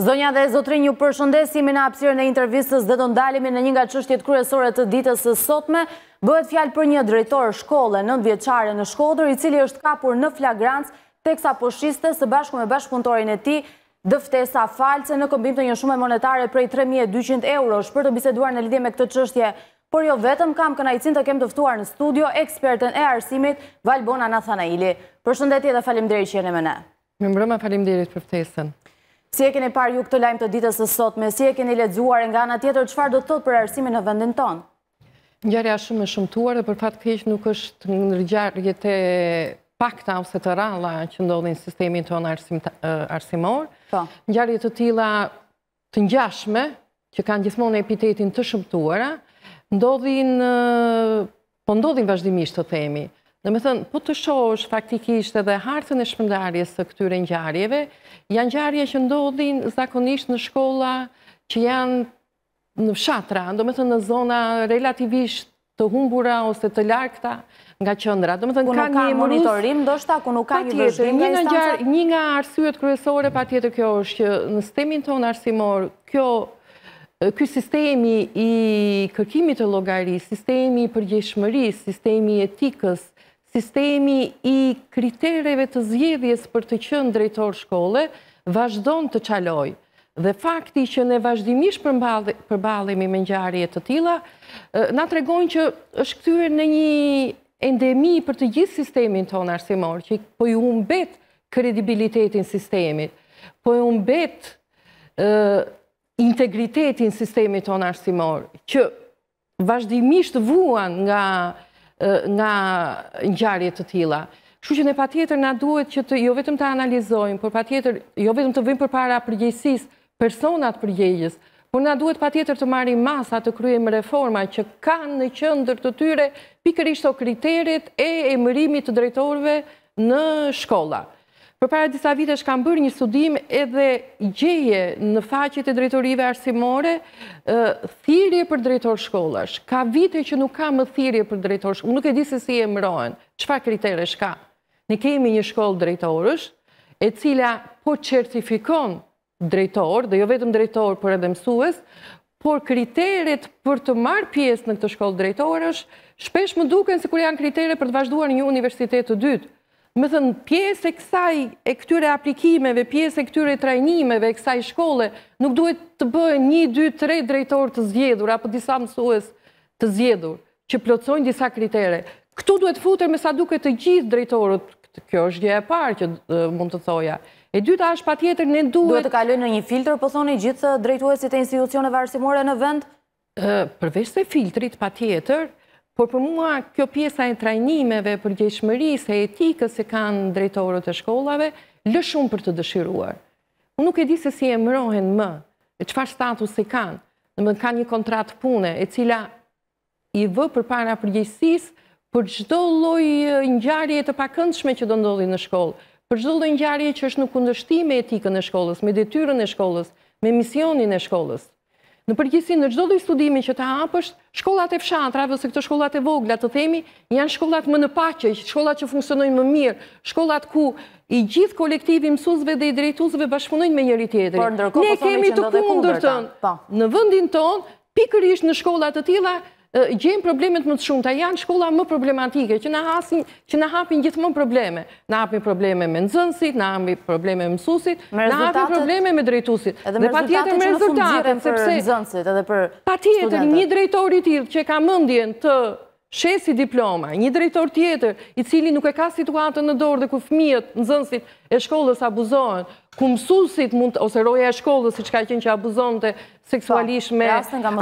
Zonja dhe zotrin, një përshëndesimi në apsirën e intervistës dhe do ndalimi në një nga qështjet kryesore të ditës së sotme, bëhet fjalë për një drejtor shkolle në vjeqare në shkodër, i cili është kapur në flagrantës teksa poshiste së bashku me bashkëpuntorin e ti, dëftesa falce në këmbim të një shume monetare prej 3200 euro, shpër të biseduar në lidhje me këtë qështje, por jo vetëm kam kënajcin të kem tëftuar në studio ekspertën e arsimit Valbona Nathanaili. Përshëndetje dhe falimderi që jene me ne. Më mbrëma falimderit për ftesën. Si e keni parë ju këtë lajmë të ditës e sotme, si e keni ledzuar nga nga tjetër, qëfar do të thotë për arsimin në vendin tonë? Njërja shumë e shumëtuar dhe për fatë këshë nuk është në rëgjarje e pakta ose të ralla që ndodhin sistemin tonë arsimor. Po. Njërja të tila të njashme, që kanë gjithmonë epitetin të shumëtuara, ndodhin, po ndodhin vazhdimisht të themi, Në me thënë, po të shosh faktikisht edhe hartën e shpëndarjes të këtyre njarjeve, janë njarje që ndodhin zakonisht në shkolla që janë në shatra, në me thënë në zona relativisht të humbura ose të larkta nga qëndra. Në me thënë, ka një monitorim, do shta, ku nuk ka po një vëzhim nga instancë? Një nga arsyet kryesore, pa tjetër kjo është që në sistemin tonë arsimor, kjo Ky sistemi i kërkimit të logari, sistemi i përgjeshmëri, sistemi i etikës, sistemi i kriterive të zjedhjes për të qënë drejtor shkolle vazhdon të qaloj. Dhe fakti që ne vazhdimish përbalemi me njarje të tila, na të që është këtyre në një endemi për të gjithë sistemin tonë arsimor, që po ju mbet kredibilitetin sistemit, po ju mbet integritetin sistemit tonë arsimor, që vazhdimisht vuan nga njështë nga njarje të tila. Shku që ne pa tjetër na duhet që të jo vetëm të analizojmë, por pa tjetër jo vetëm të vim për para përgjëjsis personat përgjegjës, por na duhet pa tjetër të marim masa të kryem reforma që kanë në qëndër të tyre pikërishto kriterit e emërimit të drejtorve në shkolla. Për para disa vite është kam bërë një studim edhe gjeje në faqet e drejtorive arsimore, thirje për drejtor shkollash. Ka vite që nuk ka më thirje për drejtor shkollash. Nuk e disë si e mërojnë, qëfa kriterë shka. Ne kemi një shkollë drejtorësh, e cila po certifikon drejtor, dhe jo vetëm drejtor për edhe mësues, por kriteret për të marë pjesë në këtë shkollë drejtorësh, shpesh më duken se kur janë kriteret për të vazhduar një universitet të dytë më thënë, pjesë e kësaj e këtyre aplikimeve, pjesë e këtyre trajnimeve e kësaj shkolle, nuk duhet të bëjë një, dy, tre drejtor të zjedhur, apo disa mësues të zjedhur, që plotsojnë disa kritere. Këtu duhet futër me sa duke të gjithë drejtorët, kjo është gje e parë që mund të thoja. E dyta është pa tjetër në duhet... Duhet të kalojnë në një filtr, po thoni gjithë drejtuesit e institucione arsimore në vend? Përvesh se filtrit pa tjetër, Por për mua, kjo pjesa e trajnimeve, për përgjeshmëris e etikës se kanë drejtorët e shkollave, lë shumë për të dëshiruar. Unë nuk e di se si e mërohen më, e qëfar status se kanë, në më kanë një kontrat pune, e cila i vë për para përgjeshësis, për gjdo loj njarje të pakëndshme që do ndodhi në shkollë, për gjdo loj njarje që është nuk kundështi me etikën e shkollës, me detyrën e shkollës, me misionin e shkollës. Në përgjësi në gjdo dhe studimi që të hapësht, shkollat e fshatra, vëse këto shkollat e vogla të themi, janë shkollat më në pache, shkollat që funksionojnë më mirë, shkollat ku i gjithë kolektivi mësuzve dhe i drejtuzve bashkëpunojnë me njëri tjetëri. Po ne kemi të kundër tënë, po. në vëndin tonë, pikër ishtë në shkollat të tila, Gjenë problemet më të shumë, ta janë shkolla më problematike, që në hapin gjithë më probleme. Në hapin probleme me nëzënsit, në hapin probleme me mësusit, në hapin probleme me drejtusit. Edhe me rezultate që në sepse... për nëzënsit edhe për studentët. Pa tjetër, një drejtori tjithë që ka mëndjen të shesi diploma, një drejtor tjetër i cili nuk e ka situatën në dorë dhe ku fëmijët nëzënsit e shkollës abuzohen, ku mësusit mund, ose roja e shkollës, si që ka qenë që abuzon të seksualisht po, me...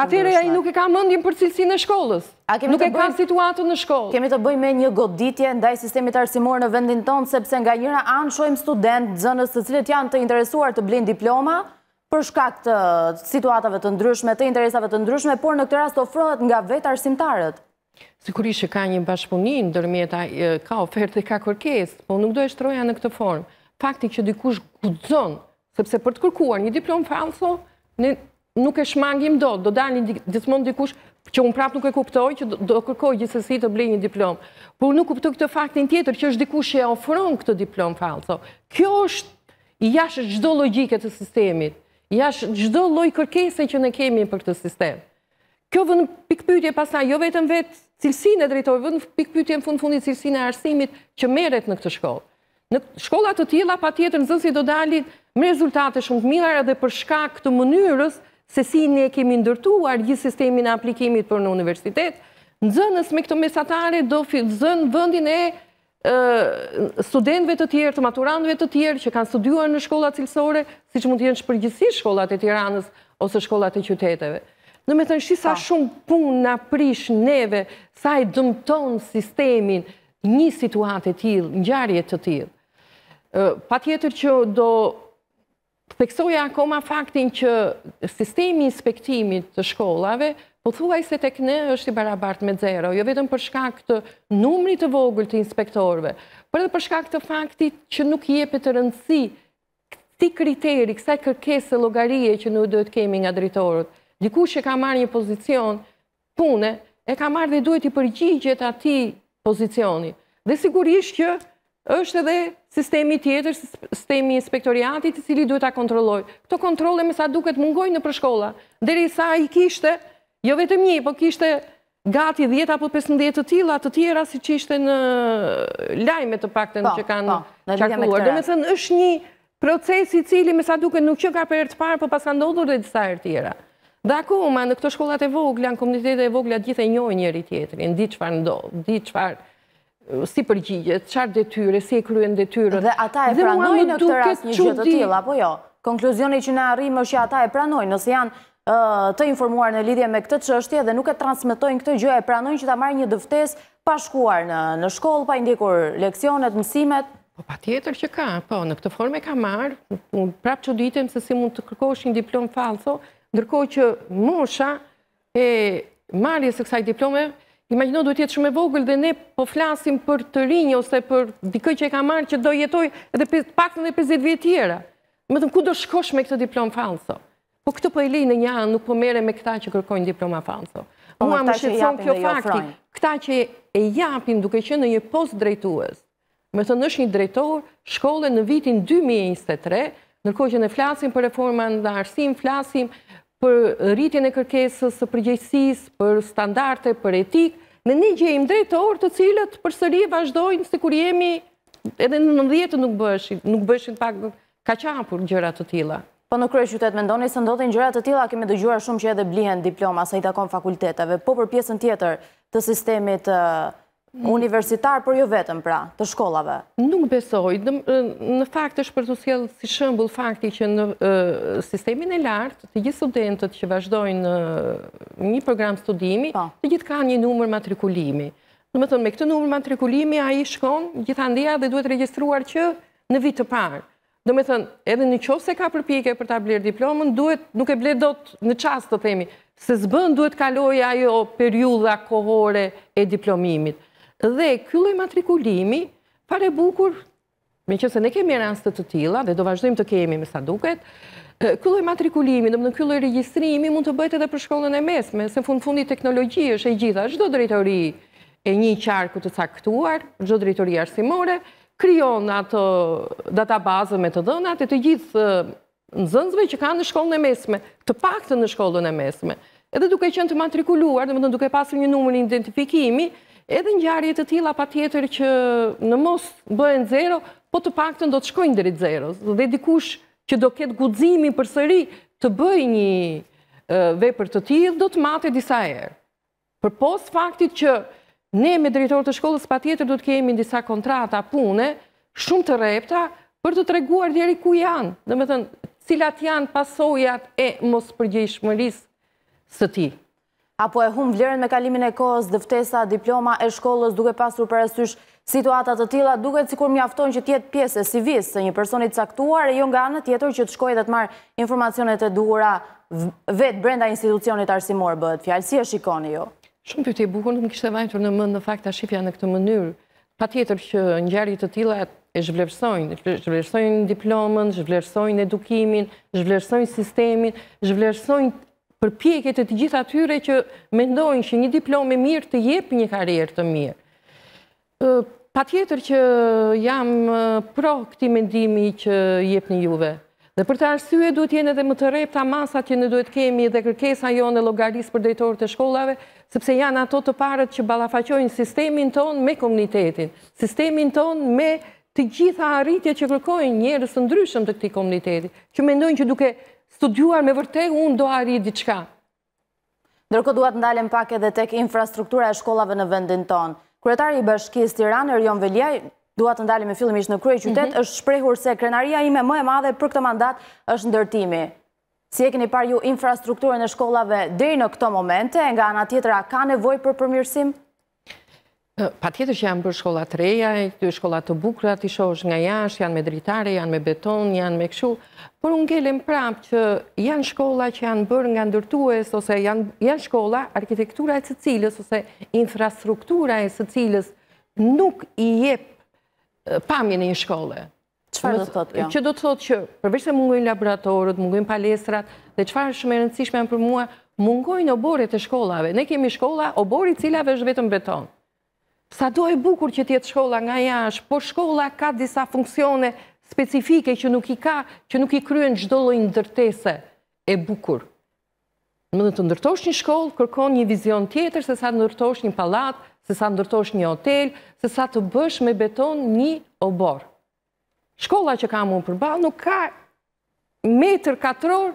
Atere, a i nuk e ka mëndin për cilësin e shkollës. Nuk e ka situatën në shkollë. Kemi të bëj me një goditje ndaj sistemit arsimor në vendin tonë, sepse nga njëra anë shojmë student zënës të cilët janë të interesuar të blinë diploma, për shkak të situatave të ndryshme, të interesave të ndryshme, por në këtë rast ofrohet nga vetë arsimtarët. Sigurisht që ka një bashkëpunim, dërmjeta ka ofertë dhe ka kërkes, po nuk do e shtroja në këtë formë faktik që dikush gudzon, sepse për të kërkuar një diplom falso, në nuk e shmangim do, do da një dismon dikush që unë prap nuk e kuptoj, që do kërkoj gjithësësi të blej një diplom. Por nuk kuptoj këtë faktin tjetër që është dikush që e ofron këtë diplom falso. Kjo është i ashtë gjdo logike të sistemit, i ashtë gjdo loj kërkese që ne kemi për këtë sistem. Kjo vënë pikpytje pasna, jo vetëm vetë cilsin e drejtoj, vënë pikpytje në fund fundit cilsin e arsimit që meret në këtë shkollë. Në shkollat të tjela, pa tjetër në zënsi do dalit, me rezultate shumë të edhe për shka këtë mënyrës se si ne kemi ndërtuar gjithë sistemin e aplikimit për në universitet, në zënës me këtë mesatare do zënë vëndin e studentve të tjerë, të maturandve të tjerë që kanë studuar në shkollat cilësore, si që mund të jenë shpërgjësi shkollat e tiranës ose shkollat e qyteteve. Në me të nëshi sa po. shumë pun në aprish neve, sa i dëmton sistemin një situatë e tjilë, një gjarjet të tjilë. Pa tjetër që do teksoja akoma faktin që sistemi inspektimit të shkollave, po thua i se tek ne është i barabart me zero, jo vetëm përshka këtë numri të vogull të inspektorve, për dhe përshka këtë faktit që nuk je për të rëndësi këti kriteri, kësaj kërkesë e logarie që nuk dhe të kemi nga dritorët, diku që ka marrë një pozicion pune, e ka marrë dhe duhet i përgjigjet ati pozicioni. Dhe sigurisht që është edhe sistemi tjetër, sistemi inspektoriatit të cili duhet ta kontrolloj. Këto kontrole me sa duket mungojnë në përshkolla. Deri sa i kishte, jo vetëm një, po kishte gati 10 apo 15 të tila të tjera si që ishte në lajme të pakten po, që kanë po, qakuar. Dhe me thënë, është një proces i cili me sa duke nuk që ka për të parë, po pas ka ndodhur dhe disa të tjera. Dhe akuma, në këto shkollat e vogla, në komunitetet e vogla, gjithë e njojë njëri tjetërin, di qëfar ndodhë, di qëfar si përgjigjet, qarë dhe tyre, si e kryen dhe tyre. Dhe ata e pranojnë në këtë ras një gjithë të tila, po jo? Konkluzioni që në arrimë është që ata e pranojnë, nësë janë të informuar në lidhje me këtë qështje dhe nuk e transmitojnë këtë gjë, e pranojnë që ta marrë një dëftes pashkuar në shkollë, pa indikur leksionet, mësimet. Po, pa tjetër që ka, po, në këtë forme ka marrë, prapë që ditem se si mund të kërkosh një diplom falso, ndërkohë që mosha e marrë e kësaj diplomeve, imagino duhet jetë shumë e vogël dhe ne po flasim për të rinjë ose për dikë që e ka marrë që do jetoj edhe pak në dhe 50 vjetë tjera. Më thëmë, ku do shkosh me këtë diplomë falso? Po këtë po e lejnë një anë, nuk po mere me këta që kërkojnë diploma falso. Po, Mua më shqetson kjo fakti, këta që e japin duke që në një post drejtuës, më thëmë, është një drejtor shkolle në vitin 2023, nërko që në flasim për reforma në arsim, flasim për rritjen e kërkesës së përgjegjësisë, për standarde, për etik, ne një gjejmë drejt të orë të cilët përsëri vazhdojnë sikur jemi edhe në 90-të nuk bëheshin, nuk bëheshin pak kaq hapur gjëra të tilla. Po në krye qytet mendoni se ndodhin gjëra të tilla, kemi dëgjuar shumë që edhe blihen diploma sa i takon fakulteteve, po për pjesën tjetër të sistemit Mm. universitar për jo vetëm pra, të shkollave? Nuk besoj, në fakt është për të sjellë si shëmbull fakti që në sistemin e lartë, të gjithë studentët që vazhdojnë një program studimi, po. të gjithë ka një numër matrikulimi. Në më thënë, me këtë numër matrikulimi, a i shkon gjithë andia dhe duhet registruar që në vitë të parë. Në më thënë, edhe në qovë se ka përpike për ta blerë diplomën, duhet nuk e bledot në qasë të themi, se zbën duhet kaloj ajo periuda kohore e diplomimit. Dhe kylloj matrikulimi, fare bukur, me që se ne kemi e rastet të tila, dhe do vazhdojmë të kemi me sa duket, kylloj matrikulimi, do më në kylloj registrimi, mund të bëjt edhe për shkollën e mesme, se fund fundi teknologi është e gjitha, gjdo drejtori e një qarku të caktuar, gjdo drejtori arsimore, kryon në atë databazë me të dënat, e të gjithë në zëndzve që ka në shkollën e mesme, të pak të në shkollën e mesme, edhe duke qënë të matrikuluar, dhe më të duke pasur një numër identifikimi, edhe njarje të tila pa tjetër që në mos bëhen zero, po të pak të të shkojnë dherit zero. Dhe dikush që do ketë gudzimi për sëri të bëj një vepër të tjilë, do të mate disa erë. Për post faktit që ne me drejtor të shkollës pa tjetër do të kemi në disa kontrata pune, shumë të repta, për të treguar djeri ku janë, dhe me thënë, cilat janë pasojat e mos përgjishmëris së ti apo e hum vlerën me kalimin e kohës, dëftesa, diploma e shkollës duke pasur për asysh situatat të tila, duke të cikur mjafton që tjetë pjesë e si visë se një personit caktuar e jo nga në tjetër që të shkoj dhe të marë informacionet e duhura vetë brenda institucionit arsimor bëhet fjallë, si e shikoni jo? Shumë për të i bukur, nuk më kishtë e vajtur në mëndë në fakt të shifja në këtë mënyrë, pa tjetër që në gjarit të tila e zhvlerësojnë, zhvlerësojnë diplomen, zhvlerësojnë edukimin, zhvlerësojnë sistemin, zhvlerësojnë për pjeket e të gjitha tyre që mendojnë që një diplome mirë të jepë një karierë të mirë. Pa tjetër që jam pro këti mendimi që jepë një juve. Dhe për të arsye duhet jene dhe më të repta masat që në duhet kemi dhe kërkesa jo në logaris për dejtorë të shkollave, sepse janë ato të parët që balafaqojnë sistemin tonë me komunitetin, sistemin tonë me të gjitha arritje që kërkojnë njërës të ndryshëm të këti komuniteti, që mendojnë që duke studuar me vërte, unë do arri diqka. Ndërko duhet ndalim pak edhe tek infrastruktura e shkollave në vendin tonë. Kretari i bashkis Tiranë, Rion Veljaj, duhet ndalim e fillim ishë në krye qytet, mhm. është shprehur se krenaria ime më e madhe për këtë mandat është ndërtimi. Si e keni par ju infrastrukturën e shkollave dhe i në këto momente, nga anë atjetra ka nevoj për përmirësim? Pa tjetër që janë bërë shkollat reja, shkollat të bukrat, i shosh nga jash, janë me dritare, janë me beton, janë me këshu, por unë gelem prapë që janë shkolla që janë bërë nga ndërtues, ose janë shkolla arkitektura e së cilës, ose infrastruktura e së cilës nuk i jep pamin e një shkolle. do thotë kjo? Që do të thotë që përveç se mungojnë laboratorët, mungojnë palestrat, dhe qëfar shumë e rëndësishme janë për mua, mungojnë oborit e shkollave. Ne kemi shkolla oborit cilave është vetëm beton sa do e bukur që tjetë shkolla nga jash, po shkolla ka disa funksione specifike që nuk i ka, që nuk i kryen gjdo lojnë ndërtese e bukur. Më në të ndërtosh një shkollë, kërkon një vizion tjetër, se sa ndërtosh një palat, se sa ndërtosh një hotel, se sa të bësh me beton një obor. Shkolla që kam unë përbal nuk ka metër katror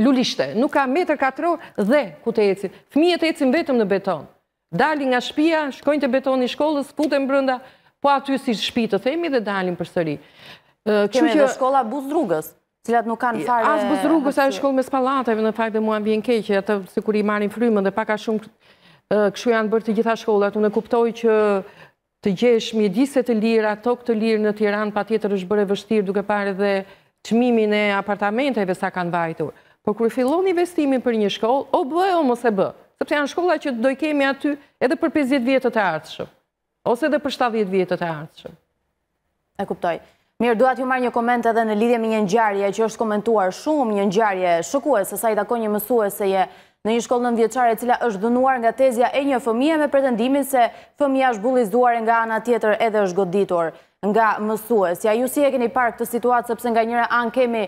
lulishte, nuk ka metër katror dhe ku të ecin. Fëmijet ecin vetëm në beton dalin nga shpia, shkojnë të betoni shkollës, futen brënda, po aty si shpi të themi dhe dalin për sëri. Kemi dhe shkolla buz rrugës, cilat nuk kanë fare... As buz rrugës, ajo shkollë me spalatëve, në fakt dhe mua mbjen keqë, atë se kur i marin frymën dhe paka shumë këshu janë bërë të gjitha shkollat, unë e kuptoj që të gjesh mjedise të lira, tok të lirë në Tiran, pa tjetër është bërë e vështirë duke pare dhe qmimin e apartamenteve sa kanë vajtur. Por kërë fillon investimin për një shkollë, o bë, o mos e sepse janë shkolla që do i kemi aty edhe për 50 vjetët e artëshëm, ose edhe për 70 vjetët e artëshëm. E kuptoj. Mirë, duat ju marrë një komente edhe në lidhje me një njëjarje që është komentuar shumë, një njëjarje shukue, se sa i tako një mësue se je në një shkollë nën e cila është dënuar nga tezja e një fëmija me pretendimin se fëmia është bullizuar nga ana tjetër edhe është goditur nga mësuesja. Ju si e keni parë këtë situatë sepse nga njëra anë kemi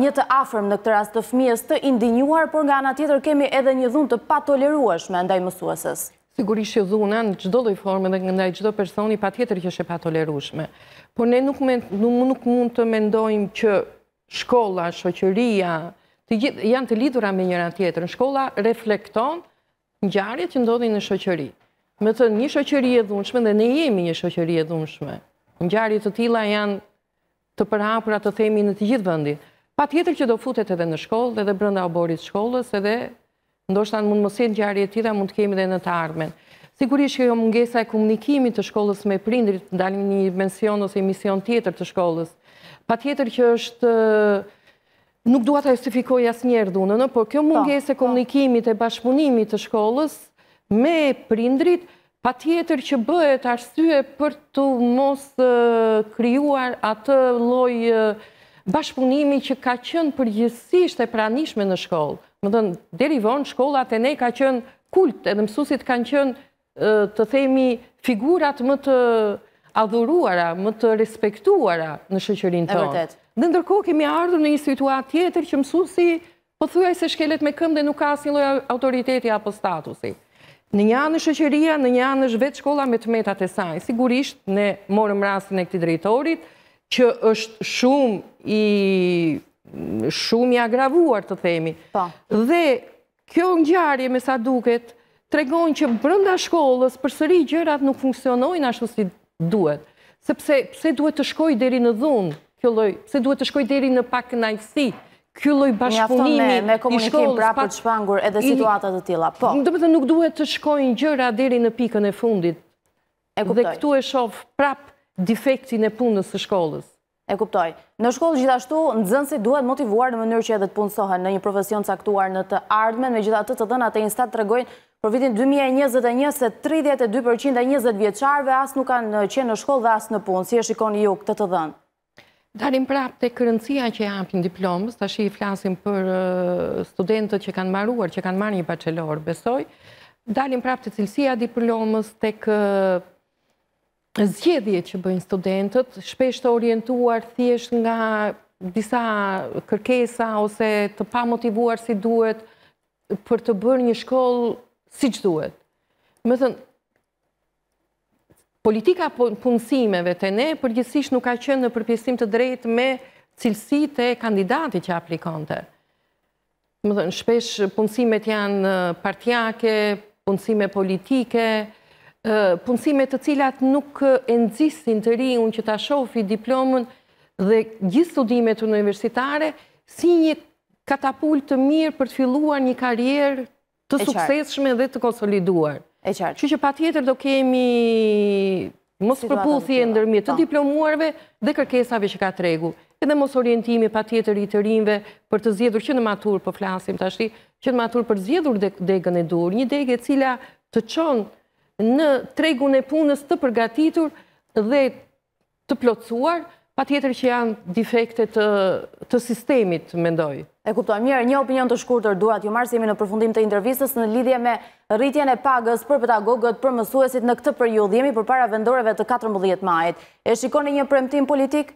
një të afërm në këtë rast të fëmijës të indinjuar, por nga ana tjetër kemi edhe një dhunë të patolerueshme ndaj mësuesës. Sigurisht që dhuna në çdo lloj forme dhe ndaj çdo personi patjetër që është e patolerueshme. Por ne nuk mund të mendojmë që shkolla, shoqëria, të janë të lidhura me njëra tjetrën. Shkolla reflekton ngjarjet që ndodhin në shoqëri. Me të një shoqëri e dhunshme dhe ne jemi një shoqëri e dhunshme. Ngjarjet të tilla janë të përhapura të themi në të gjithë vendin pa tjetër që do futet edhe në shkollë dhe dhe brënda oborit shkollës edhe ndoshtan mund mësit gjarë e tira mund të kemi dhe në të armen. Sigurisht që jo mungesa e komunikimit të shkollës me prindrit, dalin një mension ose emision tjetër të shkollës. Pa tjetër që është, nuk duat a justifikoj asë njerë dhunën, por kjo po, mungesa e po. komunikimit e bashkëpunimit të shkollës me prindrit, pa tjetër që bëhet arsye për të mos kryuar atë lojë bashkëpunimi që ka qënë përgjësisht e pranishme në shkollë. Më dhënë, deri vonë, shkollat e ne ka qënë kult, edhe mësusit kanë qënë të themi figurat më të adhuruara, më të respektuara në shëqërin të. E vërtet. Dhe ndërko kemi ardhur në një situat tjetër që mësusi pëthuaj se shkelet me këm dhe nuk ka asin loj autoriteti apo statusi. Në një anë shëqëria, në një anë është vetë shkolla me të metat e saj Sigurisht, ne morëm rastin e këti drejtorit, që është shumë i shumë i agravuar të themi. Po. Dhe kjo ngjarje me sa duket tregon që brenda shkollës përsëri gjërat nuk funksionojnë ashtu si duhet. Sepse pse duhet të shkoj deri në dhunë kjo lloj, pse duhet të shkoj deri në pak kënaqësi ky lloj bashkëpunimi me, me komunikim prapë të shpangur edhe situata të tilla. Po. Do të thotë nuk duhet të shkojnë gjëra deri në pikën e fundit. E kuptoj. Dhe këtu e shoh prapë defektin e punës të shkollës. E kuptoj. Në shkollë gjithashtu, në zënësit duhet motivuar në mënyrë që edhe të punësohen në një profesion caktuar në të ardhmen, me gjitha të të dëna të instat të regojnë për vitin 2021 se 32% e 20 vjeqarve asë nuk kanë qenë në shkollë dhe asë në punë, si e shikoni ju këtë të dhënë. Darim prapë të kërëndësia që e apin diplomës, të shi i flasim për uh, studentët që kanë maruar, që kanë marë një bachelor, besoj, Dalim prapë të cilësia diplomës të zgjedhje që bëjnë studentët, shpesh të orientuar thjesht nga disa kërkesa ose të pa motivuar si duhet për të bërë një shkollë si që duhet. Më thënë, politika punësimeve të ne përgjësish nuk ka qënë në përpjesim të drejt me cilësi të kandidati që aplikante. Më thënë, shpesh punësimet janë eh, partjake, punësime politike, punësime politike, punësimet të cilat nuk e nëzisin të ri që ta shofi diplomën dhe gjithë studimet universitare si një katapull të mirë për të filluar një karjerë të sukseshme dhe të konsoliduar. E qartë. Që që pa tjetër do kemi mos përpulli e ndërmjet të po. diplomuarve dhe kërkesave që ka tregu. Edhe mos orientimi pa tjetër i të rinjve për të zjedhur po që në matur për flasim të ashti, që në matur për zjedhur degën e dur, një degë e cila të qonë në tregun e punës të përgatitur dhe të plotësuar, pa tjetër që janë difektet të sistemit, mendoj. E kuptoj, mirë, një opinion të shkurëtër duat ju marësimi në përfundim të intervjistës në lidhje me rritjen e pagës për pedagogët për mësuesit në këtë periud, jemi për para vendoreve të 14 majet. E shikoni një premtim politik?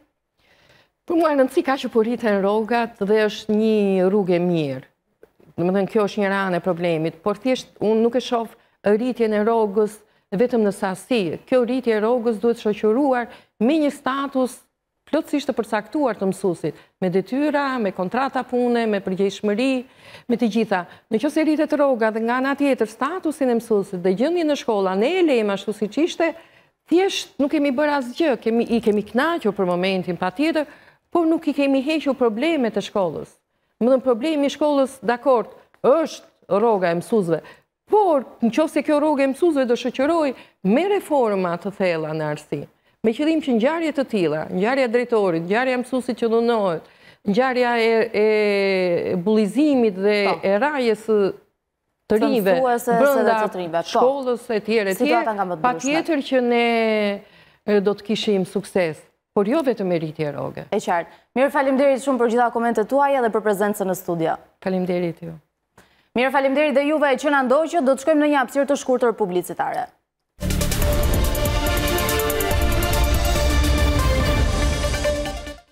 Për muaj në nësi ka që për po rritën rogat dhe është një rrugë e mirë. Në më dhe në kjo është një rane problemit, por thjesht unë nuk e shofë rritjen e rogës vetëm në sasi. Kjo rritje e rogës duhet shëqëruar me një status plotësisht të përsaktuar të mësusit, me detyra, me kontrata pune, me përgjeshëmëri, me të gjitha. Në që se rritet roga dhe nga nga tjetër statusin e mësusit dhe gjëndi në shkolla, ne e lejma shtu si qishte, thjesht nuk kemi bërë asë gjë, i kemi knaqo për momentin pa tjetër, por nuk i kemi heqo problemet e shkollës. Më në problemi shkollës, dakord, është roga e mësusve, Por, në qofë se kjo rogë e mësuzve do shëqëroj me reformat të thella në arsi, me qërim që në gjarje të tila, në gjarje drejtorit, në gjarje mësuzit që dunojt, në gjarje e bulizimit dhe po. e rajes të rive, brënda po. shkollës e tjere pa tjetër që ne do të kishim sukses, por jo vetë me rritje rogë. E qartë. Mirë falim derit shumë për gjitha komente tuaj edhe për prezencën në studia. Falim derit ju. Mirë falimderi dhe juve e që në ndoqë, do të shkojmë në një apsirë të shkurë të republicitare.